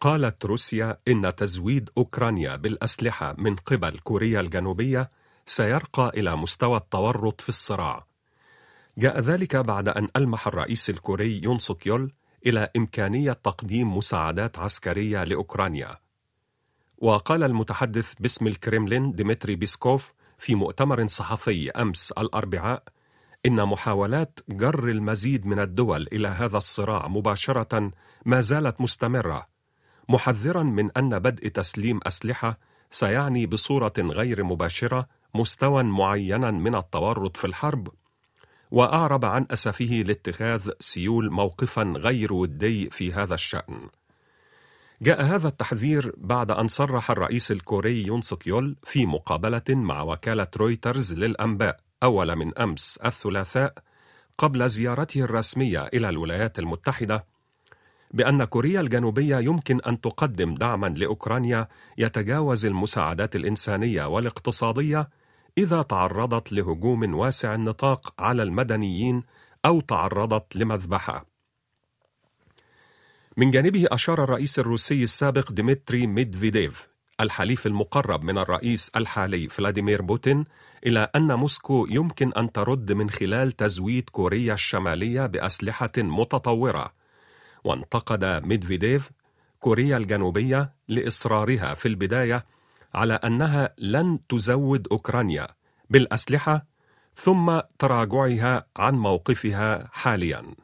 قالت روسيا إن تزويد أوكرانيا بالأسلحة من قبل كوريا الجنوبية سيرقى إلى مستوى التورط في الصراع. جاء ذلك بعد أن ألمح الرئيس الكوري يون سوكيول يول إلى إمكانية تقديم مساعدات عسكرية لأوكرانيا. وقال المتحدث باسم الكريملين ديمتري بيسكوف في مؤتمر صحفي أمس الأربعاء إن محاولات جر المزيد من الدول إلى هذا الصراع مباشرة ما زالت مستمرة محذرا من ان بدء تسليم اسلحه سيعني بصوره غير مباشره مستوى معينا من التورط في الحرب واعرب عن اسفه لاتخاذ سيول موقفا غير ودي في هذا الشان جاء هذا التحذير بعد ان صرح الرئيس الكوري يون سوك يول في مقابله مع وكاله رويترز للانباء اول من امس الثلاثاء قبل زيارته الرسميه الى الولايات المتحده بأن كوريا الجنوبية يمكن أن تقدم دعما لأوكرانيا يتجاوز المساعدات الإنسانية والاقتصادية إذا تعرضت لهجوم واسع النطاق على المدنيين أو تعرضت لمذبحة. من جانبه أشار الرئيس الروسي السابق ديمتري ميدفيديف الحليف المقرب من الرئيس الحالي فلاديمير بوتين إلى أن موسكو يمكن أن ترد من خلال تزويد كوريا الشمالية بأسلحة متطورة وانتقد ميدفيديف كوريا الجنوبية لإصرارها في البداية على أنها لن تزود أوكرانيا بالأسلحة ثم تراجعها عن موقفها حالياً